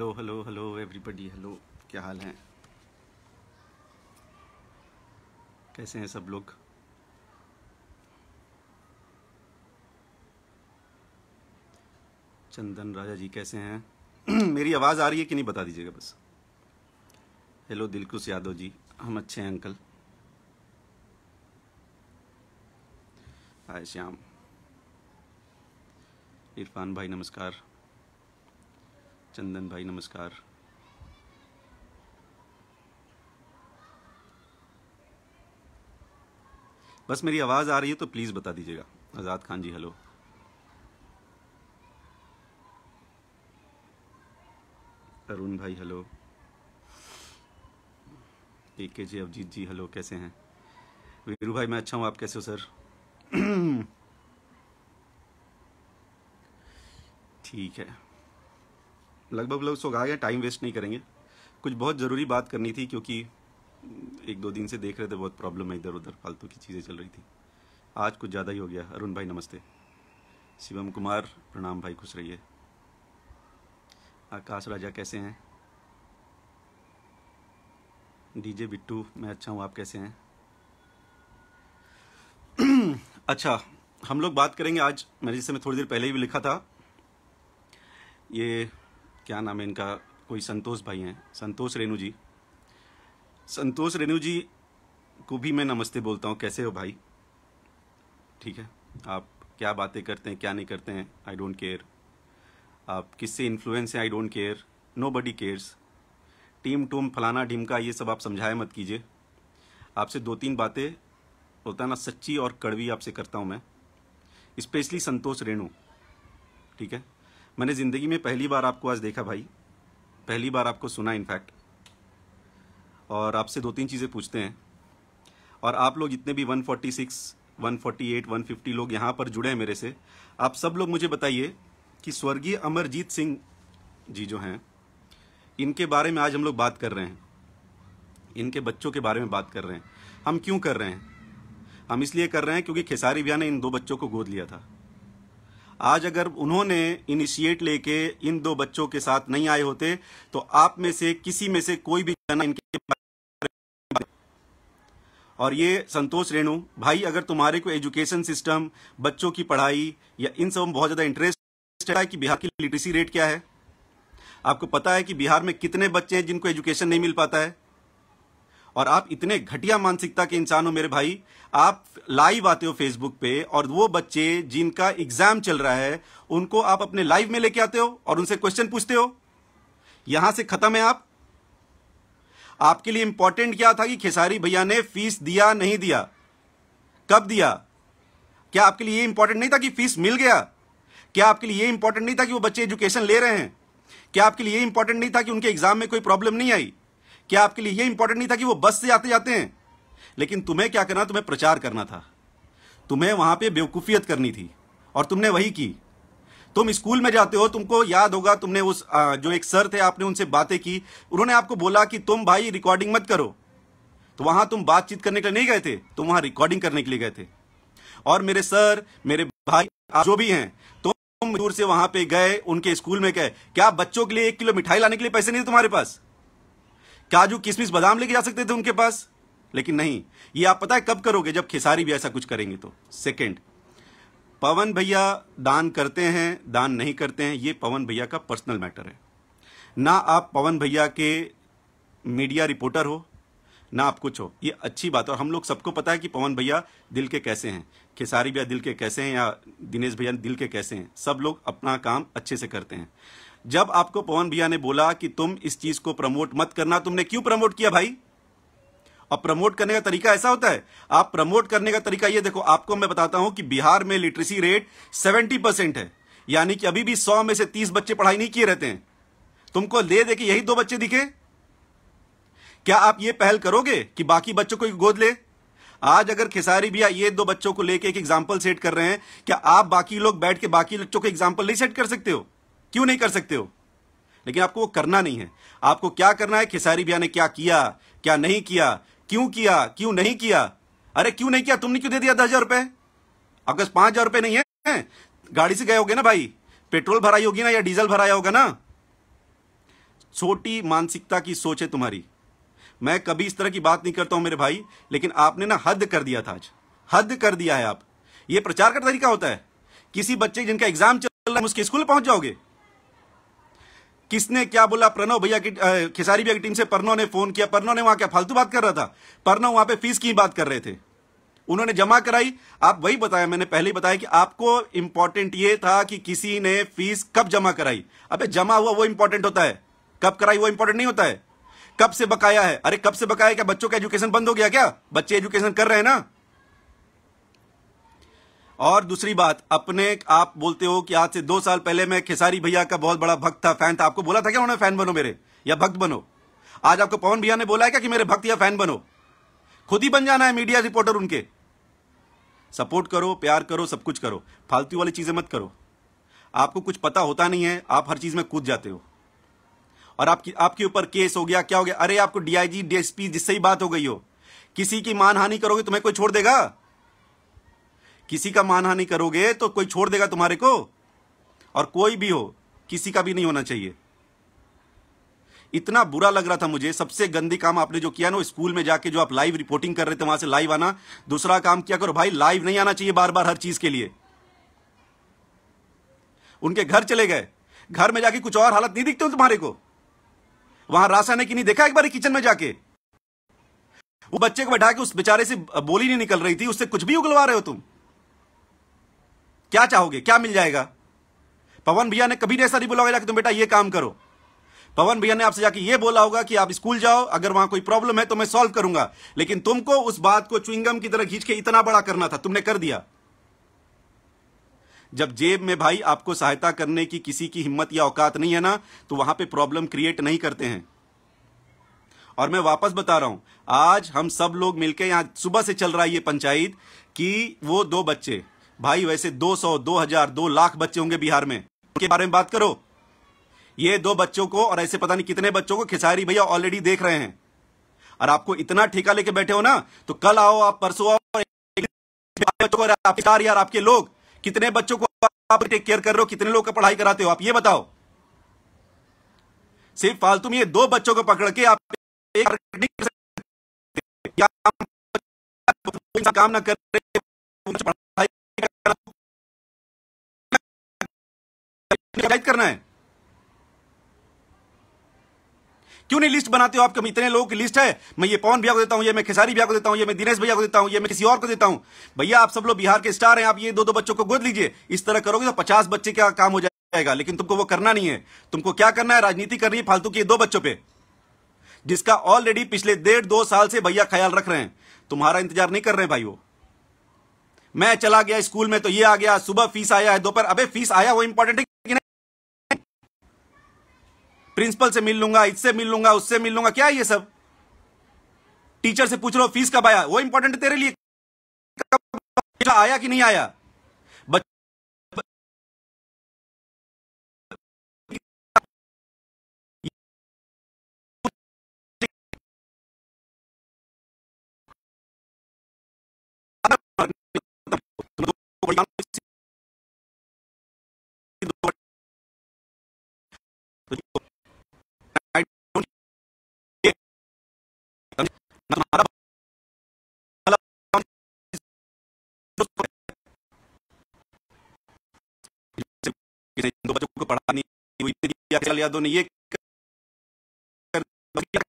hello hello hello everybody hello क्या हाल है कैसे हैं सब लोग चंदन राजा जी कैसे हैं मेरी आवाज़ आ रही है कि नहीं बता दीजिएगा बस हेलो दिलकुश यादव जी हम अच्छे हैं अंकल हाय श्याम इरफान भाई नमस्कार चंदन भाई नमस्कार बस मेरी आवाज़ आ रही है तो प्लीज़ बता दीजिएगा आज़ाद खान जी हेलो अरुण भाई हेलो ए के जी अभिजीत जी हेलो कैसे हैं वीरू भाई मैं अच्छा हूं आप कैसे हो सर ठीक है लगभग लगभग सो आ गया टाइम वेस्ट नहीं करेंगे कुछ बहुत ज़रूरी बात करनी थी क्योंकि एक दो दिन से देख रहे थे बहुत प्रॉब्लम है इधर उधर फालतू की चीज़ें चल रही थी आज कुछ ज़्यादा ही हो गया अरुण भाई नमस्ते शिवम कुमार प्रणाम भाई खुश रहिए आकाश राजा कैसे हैं डीजे बिट्टू मैं अच्छा हूँ आप कैसे हैं अच्छा हम लोग बात करेंगे आज मैंने जिससे मैं थोड़ी देर पहले ही भी लिखा था ये क्या नाम है इनका कोई संतोष भाई हैं संतोष रेणु जी संतोष रेणु जी को भी मैं नमस्ते बोलता हूँ कैसे हो भाई ठीक है आप क्या बातें करते हैं क्या नहीं करते हैं आई डोंट केयर आप किससे इन्फ्लुएंस हैं I don't care nobody cares टीम टूम फलाना ढिमका ये सब आप समझाए मत कीजिए आपसे दो तीन बातें होता ना सच्ची और कड़वी आपसे करता हूँ मैं स्पेशली संतोष रेणु ठीक है मैंने ज़िंदगी में पहली बार आपको आज देखा भाई पहली बार आपको सुना इनफैक्ट और आपसे दो तीन चीज़ें पूछते हैं और आप लोग जितने भी 146, 148, 150 लोग यहाँ पर जुड़े हैं मेरे से आप सब लोग मुझे बताइए कि स्वर्गीय अमरजीत सिंह जी जो हैं इनके बारे में आज हम लोग बात कर रहे हैं इनके बच्चों के बारे में बात कर रहे हैं हम क्यों कर रहे हैं हम इसलिए कर रहे हैं क्योंकि खेसारी भैया ने इन दो बच्चों को गोद लिया था आज अगर उन्होंने इनिशिएट लेके इन दो बच्चों के साथ नहीं आए होते तो आप में से किसी में से कोई भी जाना इनके और ये संतोष रेणु भाई अगर तुम्हारे को एजुकेशन सिस्टम बच्चों की पढ़ाई या इन सब में बहुत ज़्यादा इंटरेस्ट है कि बिहार की लिटरेसी रेट क्या है आपको पता है कि बिहार में कितने बच्चे हैं जिनको एजुकेशन नहीं मिल पाता है और आप इतने घटिया मानसिकता के इंसान हो मेरे भाई आप लाइव आते हो फेसबुक पे और वो बच्चे जिनका एग्जाम चल रहा है उनको आप अपने लाइव में लेके आते हो और उनसे क्वेश्चन पूछते हो यहां से खत्म है आप आपके लिए इंपॉर्टेंट क्या था कि खेसारी भैया ने फीस दिया नहीं दिया कब दिया क्या आपके लिए इंपॉर्टेंट नहीं था कि फीस मिल गया क्या आपके लिए इंपॉर्टेंट नहीं था कि वो बच्चे एजुकेशन ले रहे हैं क्या आपके लिए इंपॉर्टेंट नहीं था कि उनके एग्जाम में कोई प्रॉब्लम नहीं आई क्या आपके लिए ये इंपॉर्टेंट नहीं था कि वो बस से आते जाते हैं लेकिन तुम्हें क्या करना तुम्हें प्रचार करना था तुम्हें वहां पे बेवकूफियत करनी थी और तुमने वही की तुम स्कूल में जाते हो तुमको याद होगा तुमने उस जो एक सर थे आपने उनसे बातें की उन्होंने आपको बोला कि तुम भाई रिकॉर्डिंग मत करो तो वहां तुम बातचीत करने के लिए नहीं गए थे तुम वहां रिकॉर्डिंग करने के लिए गए थे और मेरे सर मेरे भाई जो भी हैं तुम दूर से वहां पे गए उनके स्कूल में गए क्या बच्चों के लिए एक किलो मिठाई लाने के लिए पैसे नहीं थे तुम्हारे पास काजू किशमिश बादाम लेके जा सकते थे उनके पास लेकिन नहीं ये आप पता है कब करोगे जब खेसारी भी ऐसा कुछ करेंगे तो सेकेंड पवन भैया दान करते हैं दान नहीं करते हैं ये पवन भैया का पर्सनल मैटर है ना आप पवन भैया के मीडिया रिपोर्टर हो ना आप कुछ हो ये अच्छी बात है और हम लोग सबको पता है कि पवन भैया दिल के कैसे हैं खेसारी भैया दिल के कैसे हैं या दिनेश भैया दिल के कैसे हैं सब लोग अपना काम अच्छे से करते हैं जब आपको पवन भैया ने बोला कि तुम इस चीज को प्रमोट मत करना तुमने क्यों प्रमोट किया भाई और प्रमोट करने का तरीका ऐसा होता है आप प्रमोट करने का तरीका ये देखो आपको मैं बताता हूं कि बिहार में लिटरेसी रेट सेवेंटी परसेंट है यानी कि अभी भी सौ में से तीस बच्चे पढ़ाई नहीं किए रहते हैं तुमको ले दे के यही दो बच्चे दिखे क्या आप ये पहल करोगे कि बाकी बच्चों को गोद ले आज अगर खेसारी भैया ये दो बच्चों को लेके एक एग्जाम्पल सेट कर रहे हैं क्या आप बाकी लोग बैठ के बाकी बच्चों को एग्जाम्पल नहीं सेट कर सकते हो क्यों नहीं कर सकते हो लेकिन आपको वो करना नहीं है आपको क्या करना है खेसारी भैया ने क्या किया क्या नहीं किया क्यों किया क्यों नहीं किया अरे क्यों नहीं किया तुमने क्यों दे दिया दस हजार रुपए आपके पास पांच हजार रुपए नहीं है गाड़ी से गए होगे ना भाई पेट्रोल भराई होगी ना या डीजल भराया होगा ना छोटी मानसिकता की सोच है तुम्हारी मैं कभी इस तरह की बात नहीं करता हूं मेरे भाई लेकिन आपने ना हद कर दिया था आज हद कर दिया है आप ये प्रचार का तरीका होता है किसी बच्चे जिनका एग्जाम चल रहा है उसके स्कूल पहुंच जाओगे किसने क्या बोला प्रणव भैया की खिसारी भैया की टीम से परनो ने फोन किया परनो ने वहां क्या फालतू बात कर रहा था परनो वहां पे फीस की बात कर रहे थे उन्होंने जमा कराई आप वही बताया मैंने पहले ही बताया कि आपको इंपॉर्टेंट ये था कि किसी ने फीस कब जमा कराई अबे जमा हुआ वो इंपॉर्टेंट होता है कब कराई वो इंपॉर्टेंट नहीं होता है कब से बकाया है अरे कब से बकाया क्या बच्चों का एजुकेशन बंद हो गया क्या बच्चे एजुकेशन कर रहे हैं ना और दूसरी बात अपने आप बोलते हो कि आज से दो साल पहले मैं खेसारी भैया का बहुत बड़ा भक्त था फैन था आपको बोला था क्या उन्होंने फैन बनो मेरे या भक्त बनो आज आपको पवन भैया ने बोला है क्या कि मेरे भक्त या फैन बनो खुद ही बन जाना है मीडिया रिपोर्टर उनके सपोर्ट करो प्यार करो सब कुछ करो फालतू वाली चीजें मत करो आपको कुछ पता होता नहीं है आप हर चीज में कूद जाते हो और आपकी आपके ऊपर केस हो गया क्या हो गया अरे आपको डीआईजी डीएसपी जिससे ही बात हो गई हो किसी की मानहानि करोगे तुम्हें कोई छोड़ देगा किसी का मानहानि करोगे तो कोई छोड़ देगा तुम्हारे को और कोई भी हो किसी का भी नहीं होना चाहिए इतना बुरा लग रहा था मुझे सबसे गंदी काम आपने जो किया ना स्कूल में जाके जो आप लाइव रिपोर्टिंग कर रहे थे वहां से लाइव आना दूसरा काम किया करो भाई लाइव नहीं आना चाहिए बार बार हर चीज के लिए उनके घर चले गए घर में जाके कुछ और हालत नहीं दिखती तुम्हारे को वहां रासायनिक नहीं देखा एक बार किचन में जाके वो बच्चे को बैठा के उस बेचारे से बोली नहीं निकल रही थी उससे कुछ भी उगलवा रहे हो तुम क्या चाहोगे क्या मिल जाएगा पवन भैया ने कभी ऐसा नहीं बोला होगा कि तुम बेटा ये काम करो पवन भैया ने आपसे जाके ये बोला होगा कि आप स्कूल जाओ अगर वहां कोई प्रॉब्लम है तो मैं सॉल्व करूंगा लेकिन तुमको उस बात को चुंगम की तरह खींच के इतना बड़ा करना था तुमने कर दिया जब जेब में भाई आपको सहायता करने की किसी की हिम्मत या औकात नहीं है ना तो वहां पे प्रॉब्लम क्रिएट नहीं करते हैं और मैं वापस बता रहा हूं आज हम सब लोग मिलकर यहां सुबह से चल रहा है ये पंचायत कि वो दो बच्चे भाई वैसे 200, 2000, 2 लाख बच्चे होंगे बिहार में उनके बारे में बात करो ये दो बच्चों को और ऐसे पता नहीं कितने बच्चों को खिसारी भैया ऑलरेडी देख रहे हैं और आपको इतना ठेका लेके बैठे हो ना तो कल आओ आप परसों आओ बच्चों आपके यार आपके लोग कितने बच्चों को आप टेक केयर कर रहे हो कितने लोग का पढ़ाई कराते हो आप ये बताओ सिर्फ फालतू में ये दो बच्चों को पकड़ के आप एक काम ना कर रहे शिकायत करना है क्यों नहीं लिस्ट बनाते हो आप कभी इतने लोगों की लिस्ट है मैं ये पवन भैया को देता हूं ये मैं खेसारी भैया को देता हूं ये मैं दिनेश भैया को देता हूं ये मैं किसी और को देता हूं भैया आप सब लोग बिहार के स्टार हैं आप ये दो दो बच्चों को गोद लीजिए इस तरह करोगे तो पचास बच्चे का काम हो जाएगा लेकिन तुमको वो करना नहीं है तुमको क्या करना है राजनीति करनी है फालतू की दो बच्चों पर जिसका ऑलरेडी पिछले डेढ़ दो साल से भैया ख्याल रख रहे हैं तुम्हारा इंतजार नहीं कर रहे भाई वो मैं चला गया स्कूल में तो ये आ गया सुबह फीस आया है दोपहर अबे फीस आया वो इंपॉर्टेंट है प्रिंसिपल से मिल लूंगा इससे मिल लूंगा उससे मिल लूंगा क्या ये सब टीचर से पूछ लो फीस कब आया वो इंपॉर्टेंट तेरे लिए आया कि नहीं आया दो बच्चों को पढ़ा नहीं हुई दिया ने ये